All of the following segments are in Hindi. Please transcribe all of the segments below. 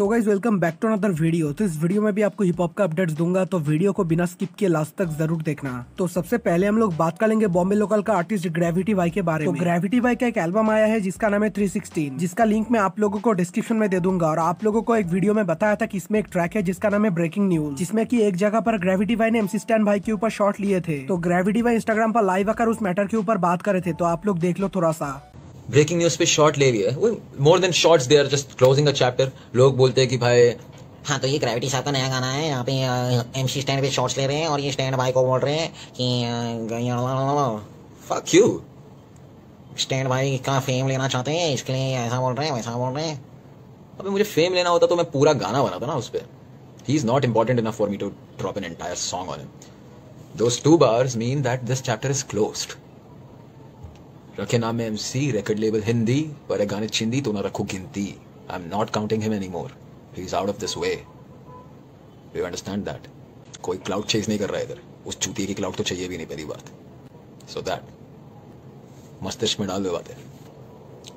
So guys welcome back to another video तो इस वीडियो में भी आपको हिप हॉप का अपडेट्स दूंगा तो वीडियो को बिना स्किप किए लास्ट तक जरूर देखना तो सबसे पहले हम लोग बात करेंगे बॉम्बे लोकल का आर्टिस्ट ग्रेविटी बाई के बारे तो में ग्रेविटी बाई का एक एल्बम आया है जिसका नाम है थ्री जिसका लिंक मैं आप लोगों को डिस्क्रिप्शन में दे दूंगा और आप लोगों को एक वीडियो में बताया था की इसमें एक ट्रैक है जिसका नाम है ब्रेकिंग न्यूज जिसमें की एक जगह पर ग्रेविटी बाई ने एमसी स्टैंड भाई के ऊपर शॉर्ट लिए थे तो ग्रेविटी बाई इंस्टाग्राम पर लाइव आकर उस मैटर के ऊपर बात करे थे तो आप लोग देख लो थोड़ा सा ब्रेकिंग न्यूज पे शॉर्ट ले लिया है more than shots they are just closing a chapter लोग बोलते हैं कि भाई हाँ तो ये ग्रेविटी साथ नया गाना है यहाँ पे एम सी स्टैंड पे शॉर्ट्स ले रहे हैं और ये स्टैंड भाई को बोल रहे हैं कि यू स्टैंड भाई का फेम लेना चाहते हैं इसके लिए ऐसा बोल रहे हैं वैसा बोल रहे हैं अभी मुझे फेम लेना होता तो मैं पूरा गाना बनाता ना उस पर he is not important enough for me to drop an entire song on दो two bars mean that this chapter is closed रखे नाम है एमसी रिकॉर्ड लेबल हिंदी पर गाने चिंदी तो ना रखो गिनती I am not counting him any more he is out of this way you understand that कोई क्लाउड चेज नहीं कर रहा इधर उस चूती की क्लाउड तो चाहिए भी नहीं पहली बात सो दैट मस्तिष्क में डाल दो बातें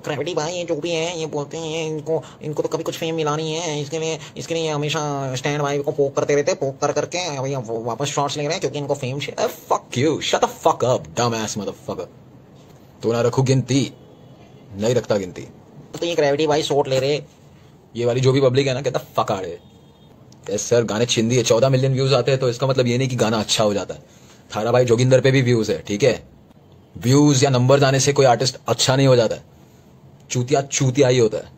क्रेविटी भाई ये जो भी है ये बोलते हैं इनको इनको तो कभी कुछ फेम मिला नहीं है इसके लिए इसके लिए हमेशा स्टैंड भाई को पोक करते रहते पोक कर करके वापस शॉर्ट्स ले रहे हैं क्योंकि इनको fame fuck you shut the fuck up dumb ass motherfucker तो ना रखो गिनती नहीं रखता गिनती तो ये ग्रेविटी भाई शॉट ले रहे ये वाली जो भी पब्लिक है ना कहता फकाड़े यस सर गाने छिंदी है चौदह मिलियन व्यूज आते हैं तो इसका मतलब ये नहीं कि गाना अच्छा हो जाता है थारा भाई जोगिंदर पे भी व्यूज है ठीक है व्यूज या नंबर आने से कोई आर्टिस्ट अच्छा नहीं हो जाता है चूतिया चूतिया ही होता है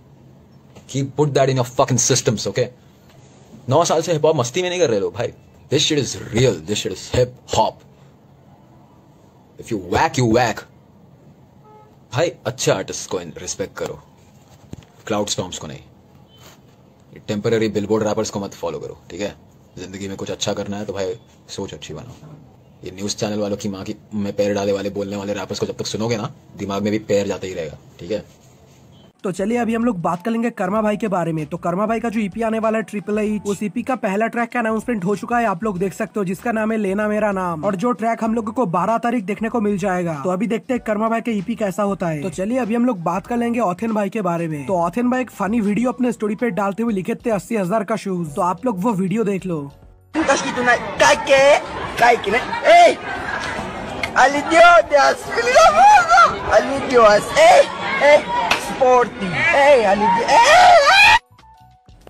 की put that in fuck in system okay नौ साल से हिप हॉप मस्ती में नहीं कर रहे लोग भाई this shit is real this shit is hip hop if you wack you wack भाई अच्छे आर्टिस्ट को रिस्पेक्ट करो क्लाउड स्टॉम्स को नहीं टेम्पररी बिलबोर्ड रैपर्स को मत फॉलो करो ठीक है जिंदगी में कुछ अच्छा करना है तो भाई सोच अच्छी बनाओ ये न्यूज़ चैनल वालों की माँ की मैं पैर डाले वाले बोलने वाले रैपर्स को जब तक सुनोगे ना दिमाग में भी पैर जाता ही रहेगा ठीक है तो चलिए अभी हम लोग बात कर लेंगे कर्मा भाई के बारे में तो कर्मा भाई का जो ईपी आने वाला है ट्रिपल आई उस ईपी का पहला ट्रैक का अनाउंसमेंट हो चुका है आप लोग देख सकते हो जिसका नाम है लेना मेरा नाम और जो ट्रैक हम लोग को बारह तारीख देखने को मिल जाएगा तो अभी देखते हैं कर्मा भाई का ईपी कैसा होता है तो चलिए अभी हम लोग बात कर लेंगे ऑथेन भाई के बारे में तो ऑथेन भाई एक फनी वीडियो अपने स्टोरी पे डालते हुए लिखे थे अस्सी हजार का शूज तो आप लोग वो वीडियो देख लो Alidiotas, Alidiotas, eh, eh. छोड़ती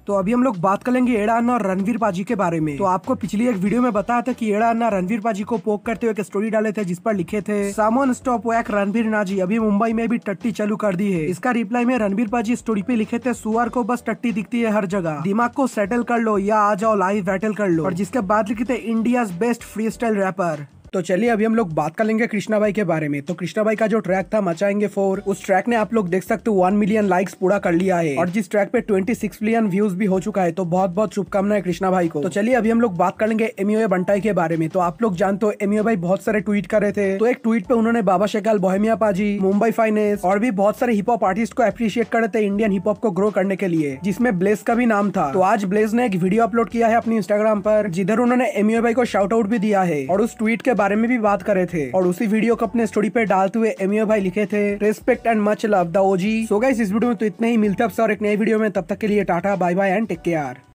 तो अभी हम लोग बात करेंगे एड़ा अन्ना और रणवीर पाजी के बारे में तो आपको पिछली एक वीडियो में बताया था कि एड़ा अन्ना रणवीर पाजी को पोक करते हुए एक स्टोरी डाले थे जिस पर लिखे थे सामोन स्टॉप वैक रणवीर नाजी अभी मुंबई में भी टट्टी चालू कर दी है इसका रिप्लाई में रणवीर पाजी स्टोरी पे लिखे थे सुअर को बस टट्टी दिखती है हर जगह दिमाग को सेटल कर लो या आ जाओ लाइव बैटल कर लो और जिसके बाद लिखे थे India best freestyle rapper तो चलिए अभी हम लोग बात कर लेंगे कृष्णा भाई के बारे में तो कृष्णा भाई का जो ट्रैक था मचाएंगे फोर उस ट्रैक ने आप लोग देख सकते हो वन मिलियन लाइक्स पूरा कर लिया है और जिस ट्रैक पे ट्वेंटी सिक्स मिलियन व्यूज भी हो चुका है तो बहुत बहुत शुभकामनाएं कृष्णा भाई को तो चलिए अभी हम लोग बात कर लेंगे एमयू बंटाई e के बारे में तो आप लोग जानते हो एमयू e भाई बहुत सारे ट्वीट कर रहे थे तो एक ट्वीट पे उन्होंने बाबा शेखाल बोहेमिया पाजी मुंबई फाइनेंस और भी बहुत सारे हिप हॉप आर्टिस्ट को अप्रिशिएट कर रहे थे इंडियन हिप हॉप को ग्रो करने के लिए जिसमें ब्लेस का भी नाम था तो आज ब्लेस ने एक वीडियो अपलोड किया है अपने इंस्टाग्राम पर जिधर उन्होंने एमयू e भाई को शाउट आउट भी दिया है और उस ट्वीट के बाद बारे में भी बात करे थे और उसी वीडियो को अपने स्टोरी पे डालते हुए एमियो भाई लिखे थे respect and much love the OG so guys इस वीडियो में तो इतने ही मिलते हैं और एक नए वीडियो में तब तक के लिए tata bye bye and take care